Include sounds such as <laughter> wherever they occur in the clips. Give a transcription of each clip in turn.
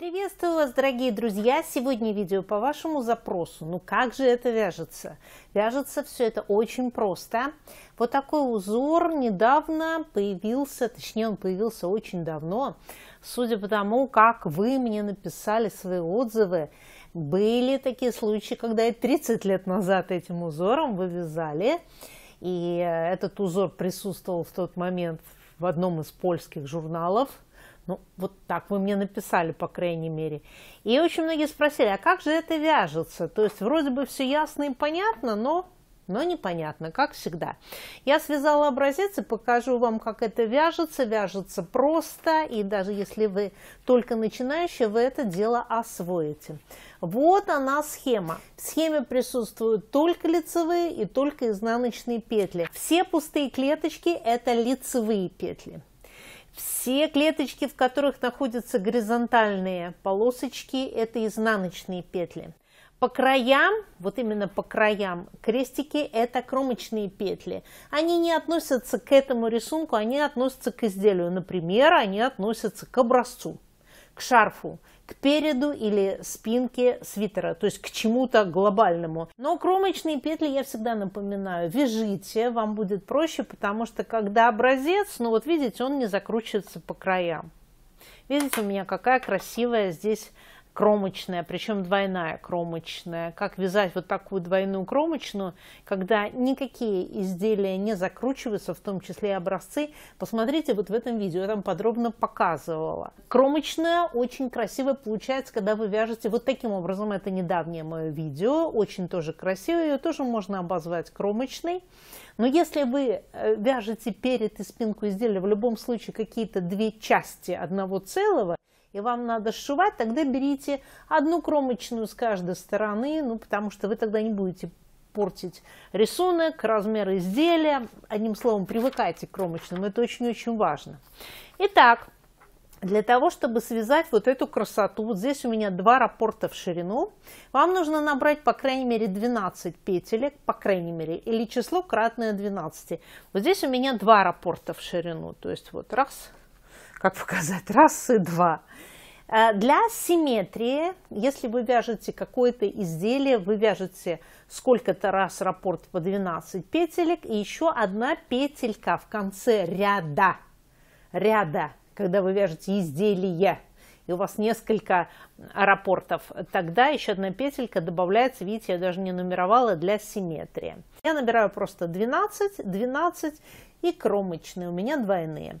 Приветствую вас, дорогие друзья! Сегодня видео по вашему запросу. Ну как же это вяжется? Вяжется все это очень просто. Вот такой узор недавно появился, точнее он появился очень давно. Судя по тому, как вы мне написали свои отзывы, были такие случаи, когда и 30 лет назад этим узором вывязали, И э, этот узор присутствовал в тот момент в одном из польских журналов – ну, вот так вы мне написали, по крайней мере. И очень многие спросили, а как же это вяжется? То есть вроде бы все ясно и понятно, но но непонятно, как всегда. Я связала образец и покажу вам, как это вяжется. Вяжется просто, и даже если вы только начинающие, вы это дело освоите. Вот она схема. В схеме присутствуют только лицевые и только изнаночные петли. Все пустые клеточки – это лицевые петли. Все клеточки, в которых находятся горизонтальные полосочки, это изнаночные петли. По краям, вот именно по краям, крестики – это кромочные петли. Они не относятся к этому рисунку, они относятся к изделию. Например, они относятся к образцу, к шарфу к переду или спинке свитера, то есть к чему-то глобальному. Но кромочные петли, я всегда напоминаю, вяжите, вам будет проще, потому что когда образец, ну вот видите, он не закручивается по краям. Видите, у меня какая красивая здесь кромочная, причем двойная кромочная. Как вязать вот такую двойную кромочную, когда никакие изделия не закручиваются, в том числе и образцы. Посмотрите вот в этом видео, я там подробно показывала. Кромочная очень красиво получается, когда вы вяжете вот таким образом. Это недавнее мое видео, очень тоже красиво, ее тоже можно обозвать кромочной. Но если вы э, вяжете перед и спинку изделия в любом случае какие-то две части одного целого, и вам надо сшивать, тогда берите одну кромочную с каждой стороны, ну, потому что вы тогда не будете портить рисунок, размер изделия. Одним словом, привыкайте к кромочным, это очень-очень важно. Итак, для того, чтобы связать вот эту красоту, вот здесь у меня два раппорта в ширину, вам нужно набрать по крайней мере 12 петелек, по крайней мере, или число кратное 12. Вот здесь у меня два раппорта в ширину, то есть вот раз, как показать, раз и два. Э, для симметрии, если вы вяжете какое-то изделие, вы вяжете сколько-то раз раппорт по 12 петелек и еще одна петелька в конце ряда. Ряда, когда вы вяжете изделие и у вас несколько рапортов, тогда еще одна петелька добавляется, видите, я даже не нумеровала, для симметрии. Я набираю просто 12, 12 и кромочные, у меня двойные.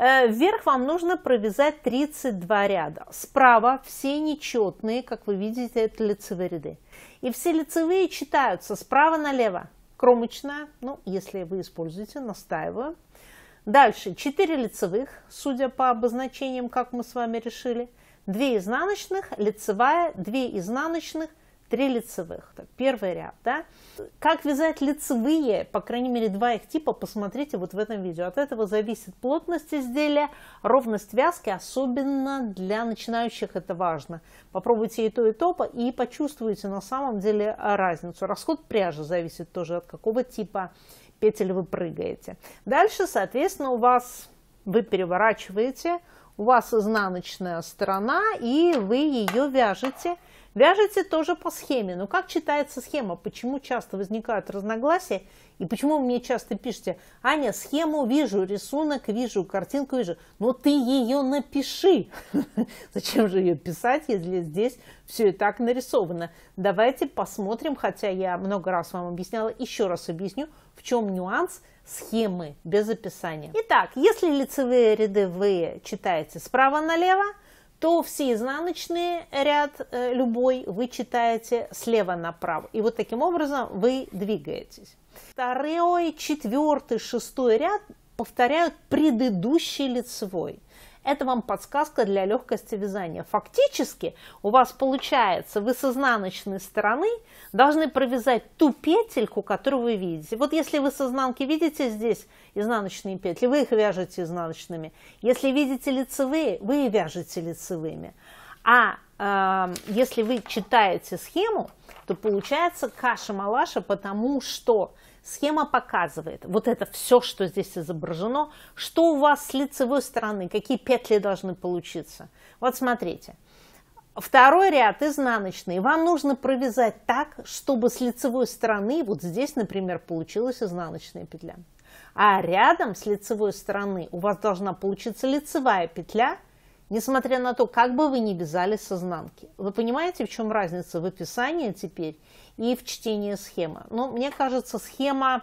Э, вверх вам нужно провязать 32 ряда. Справа все нечетные, как вы видите, это лицевые ряды. И все лицевые читаются справа налево. Кромочная, ну, если вы используете, настаиваю. Дальше 4 лицевых, судя по обозначениям, как мы с вами решили. 2 изнаночных, лицевая, 2 изнаночных, три лицевых, так, первый ряд, да. Как вязать лицевые, по крайней мере, два их типа, посмотрите вот в этом видео. От этого зависит плотность изделия, ровность вязки, особенно для начинающих это важно. Попробуйте и то, и то, и почувствуете на самом деле а, разницу. Расход пряжи зависит тоже от какого типа петель вы прыгаете. Дальше, соответственно, у вас вы переворачиваете, у вас изнаночная сторона, и вы ее вяжете – Вяжете тоже по схеме, но как читается схема? Почему часто возникают разногласия? И почему вы мне часто пишете, Аня, схему вижу, рисунок вижу, картинку вижу, но ты ее напиши. <laughs> Зачем же ее писать, если здесь все и так нарисовано? Давайте посмотрим, хотя я много раз вам объясняла, еще раз объясню, в чем нюанс схемы без описания. Итак, если лицевые ряды вы читаете справа налево, то все изнаночные э, ряд э, любой вы читаете слева направо. И вот таким образом вы двигаетесь. Второй, четвертый, шестой ряд повторяют предыдущий лицевой. Это вам подсказка для легкости вязания. Фактически у вас получается, вы с изнаночной стороны должны провязать ту петельку, которую вы видите. Вот если вы с изнанки видите здесь изнаночные петли, вы их вяжете изнаночными. Если видите лицевые, вы и вяжете лицевыми. А э, если вы читаете схему, то получается каша-малаша, потому что Схема показывает, вот это все, что здесь изображено, что у вас с лицевой стороны, какие петли должны получиться. Вот смотрите. Второй ряд изнаночный. Вам нужно провязать так, чтобы с лицевой стороны, вот здесь, например, получилась изнаночная петля. А рядом с лицевой стороны у вас должна получиться лицевая петля – Несмотря на то, как бы вы ни вязали с изнанки. Вы понимаете, в чем разница в описании теперь и в чтении схемы? Ну, мне кажется, схема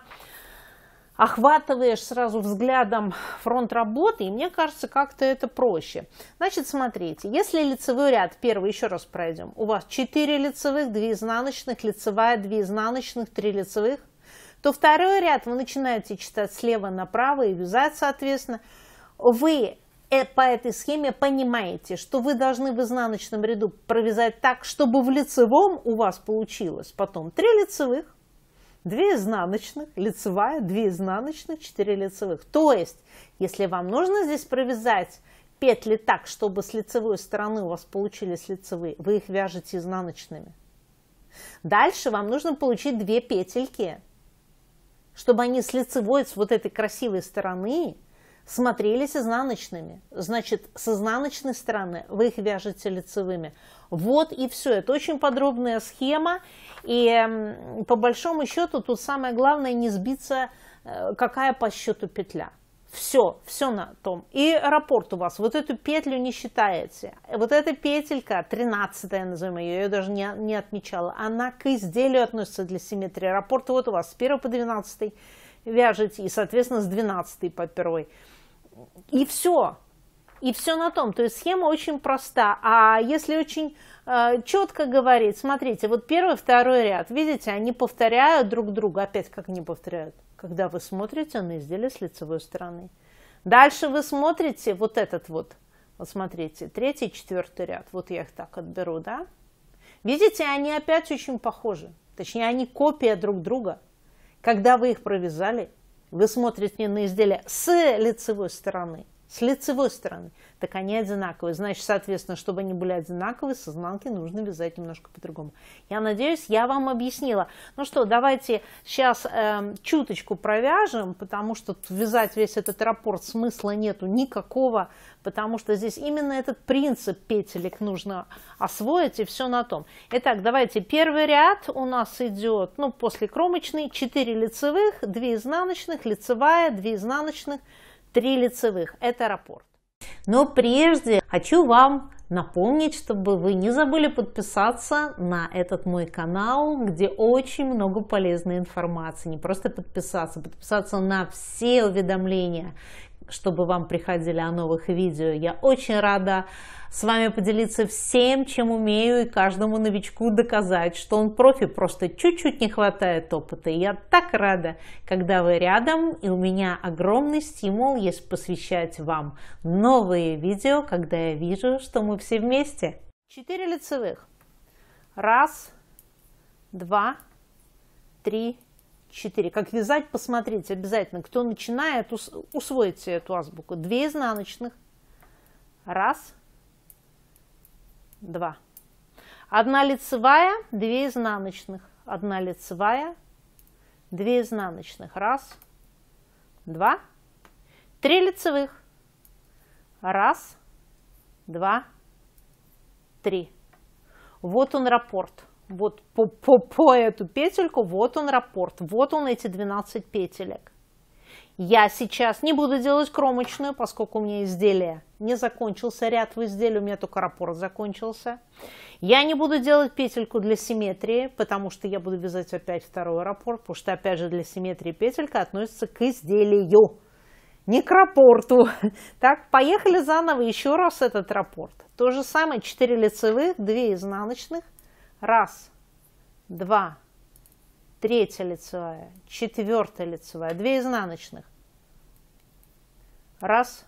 охватываешь сразу взглядом фронт работы, и мне кажется, как-то это проще. Значит, смотрите, если лицевой ряд, первый еще раз пройдем, у вас 4 лицевых, 2 изнаночных, лицевая, 2 изнаночных, 3 лицевых, то второй ряд вы начинаете читать слева направо и вязать, соответственно. Вы Э, по этой схеме понимаете, что вы должны в изнаночном ряду провязать так, чтобы в лицевом у вас получилось потом 3 лицевых, 2 изнаночных, лицевая, 2 изнаночных, 4 лицевых. То есть, если вам нужно здесь провязать петли так, чтобы с лицевой стороны у вас получились лицевые, вы их вяжете изнаночными. Дальше вам нужно получить 2 петельки, чтобы они с лицевой, с вот этой красивой стороны смотрелись изнаночными. Значит, с изнаночной стороны вы их вяжете лицевыми. Вот и все. Это очень подробная схема. И по большому счету тут самое главное не сбиться, э, какая по счету петля. Все, все на том. И раппорт у вас. Вот эту петлю не считаете. Вот эта петелька, 13 назовем ее, я ее даже не, не отмечала, она к изделию относится для симметрии. Раппорт вот у вас с 1 по 12 вяжете и, соответственно, с 12 по 1 и все. И все на том. То есть схема очень проста. А если очень э, четко говорить, смотрите, вот первый, второй ряд, видите, они повторяют друг друга. Опять как не повторяют, когда вы смотрите на изделие с лицевой стороны. Дальше вы смотрите вот этот вот, вот смотрите, третий, четвертый ряд. Вот я их так отберу, да? Видите, они опять очень похожи. Точнее, они копия друг друга. Когда вы их провязали, вы смотрите на изделие с лицевой стороны, с лицевой стороны, так они одинаковые. Значит, соответственно, чтобы они были одинаковые, с изнанки нужно вязать немножко по-другому. Я надеюсь, я вам объяснила. Ну что, давайте сейчас э, эм, чуточку провяжем, потому что вязать весь этот рапорт смысла нету никакого, потому что здесь именно этот принцип петелек нужно освоить, и все на том. Итак, давайте первый ряд у нас идет, ну, после кромочной, 4 лицевых, 2 изнаночных, лицевая, 2 изнаночных, 3 лицевых. Это раппорт. Но прежде хочу вам напомнить, чтобы вы не забыли подписаться на этот мой канал, где очень много полезной информации. Не просто подписаться, подписаться на все уведомления чтобы вам приходили о новых видео. Я очень рада с вами поделиться всем, чем умею, и каждому новичку доказать, что он профи, просто чуть-чуть не хватает опыта. И я так рада, когда вы рядом, и у меня огромный стимул есть посвящать вам новые видео, когда я вижу, что мы все вместе. Четыре лицевых. Раз, два, три, четыре Как вязать, посмотрите обязательно. Кто начинает, усвоите эту азбуку. две изнаночных. Раз. Два. Одна лицевая, две изнаночных. Одна лицевая, две изнаночных. Раз. Два. Три лицевых. Раз. Два. Три. Вот он рапорт вот по, по, по эту петельку, вот он раппорт, вот он эти 12 петелек. Я сейчас не буду делать кромочную, поскольку у меня изделие не закончился, ряд в изделии, у меня только раппорт закончился. Я не буду делать петельку для симметрии, потому что я буду вязать опять второй раппорт, потому что опять же для симметрии петелька относится к изделию, не к раппорту. <laughs> Так, поехали заново еще раз этот раппорт. То же самое, 4 лицевых, 2 изнаночных, Раз, два, третья лицевая, четвертая лицевая, две изнаночных. Раз,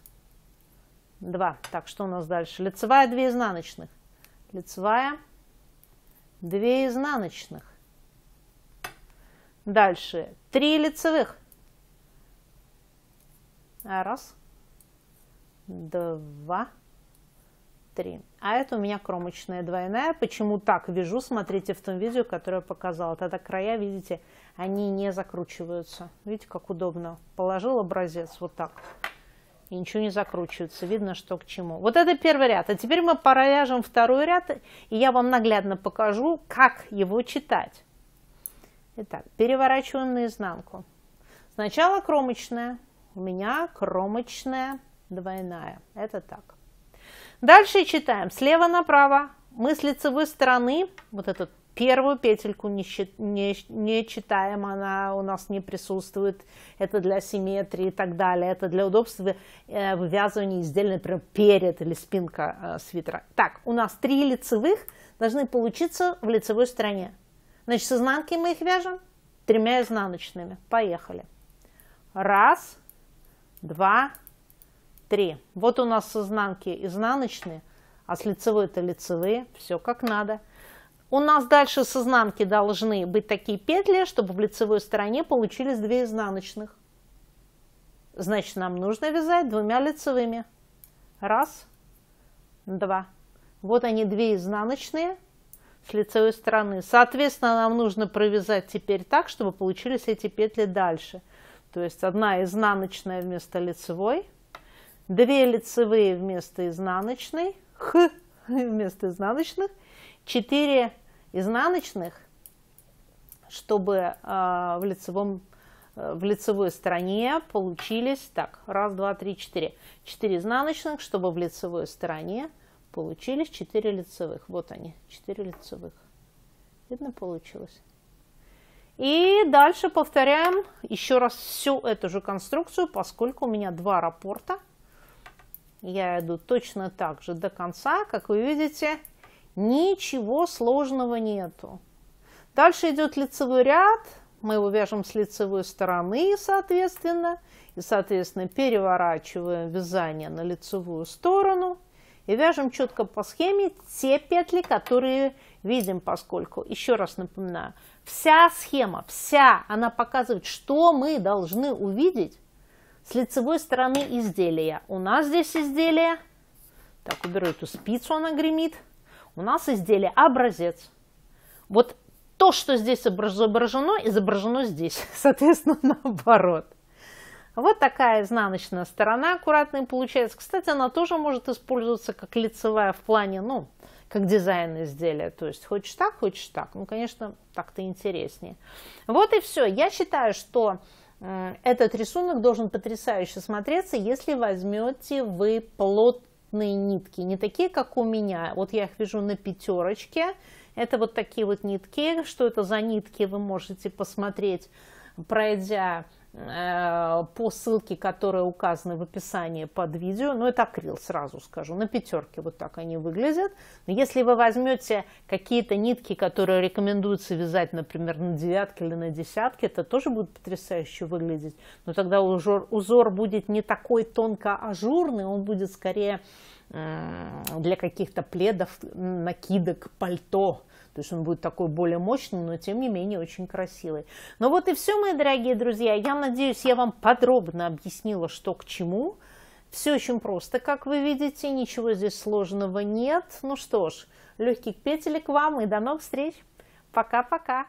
два. Так, что у нас дальше? Лицевая, две изнаночных. Лицевая, две изнаночных. Дальше три лицевых. Раз, два, три. А это у меня кромочная двойная. Почему так вяжу, смотрите в том видео, которое я показала. Тогда края, видите, они не закручиваются. Видите, как удобно. Положил образец вот так. И ничего не закручивается. Видно, что к чему. Вот это первый ряд. А теперь мы провяжем второй ряд. И я вам наглядно покажу, как его читать. Итак, переворачиваем наизнанку. Сначала кромочная. У меня кромочная двойная. Это так. Дальше читаем слева направо. Мы с стороны, вот эту первую петельку не, не, не читаем, она у нас не присутствует. Это для симметрии и так далее. Это для удобства э, вывязывания изделия, например, перед или спинка э, свитера. Так, у нас три лицевых должны получиться в лицевой стороне. Значит, с изнанки мы их вяжем тремя изнаночными. Поехали. Раз, два, три три Вот у нас с изнанки изнаночные, а с лицевой это лицевые. Все как надо. У нас дальше с изнанки должны быть такие петли, чтобы в лицевой стороне получились две изнаночных. Значит, нам нужно вязать двумя лицевыми. Раз, два. Вот они, две изнаночные с лицевой стороны. Соответственно, нам нужно провязать теперь так, чтобы получились эти петли дальше. То есть одна изнаночная вместо лицевой – две лицевые вместо изнаночной, х <laughs> вместо изнаночных, четыре изнаночных, чтобы а, в, лицевом, э, в лицевой стороне получились, так, раз, два, три, четыре, четыре изнаночных, чтобы в лицевой стороне получились четыре лицевых. Вот они, четыре лицевых. Видно получилось? И дальше повторяем еще раз всю эту же конструкцию, поскольку у меня два рапорта. Я иду точно так же до конца, как вы видите, ничего сложного нету. Дальше идет лицевой ряд, мы его вяжем с лицевой стороны, соответственно, и, соответственно, переворачиваем вязание на лицевую сторону и вяжем четко по схеме те петли, которые видим, поскольку, еще раз напоминаю, вся схема, вся, она показывает, что мы должны увидеть, с лицевой стороны изделия. У нас здесь изделие, так, уберу эту спицу, она гремит. У нас изделие образец. Вот то, что здесь изображено, изображено здесь, <laughs> соответственно, наоборот. Вот такая изнаночная сторона аккуратная получается. Кстати, она тоже может использоваться как лицевая в плане, ну, как дизайн изделия. То есть хочешь так, хочешь так. Ну, конечно, так-то интереснее. Вот и все. Я считаю, что Э, этот рисунок должен потрясающе смотреться, если возьмете вы плотные нитки, не такие, как у меня. Вот я их вижу на пятерочке. Это вот такие вот нитки. Что это за нитки, вы можете посмотреть, пройдя Э, по ссылке, которая указана в описании под видео, но это акрил, сразу скажу, на пятерке вот так они выглядят. Но если вы возьмете какие-то нитки, которые рекомендуется вязать, например, на девятке или на десятке, это тоже будет потрясающе выглядеть, но тогда узор, узор будет не такой тонко ажурный, он будет скорее э, для каких-то пледов, накидок, пальто, то есть он будет такой более мощный, но тем не менее очень красивый. Ну вот и все, мои дорогие друзья. Я надеюсь, я вам подробно объяснила, что к чему. Все очень просто, как вы видите, ничего здесь сложного нет. Ну что ж, легких петелек вам и до новых встреч. Пока-пока.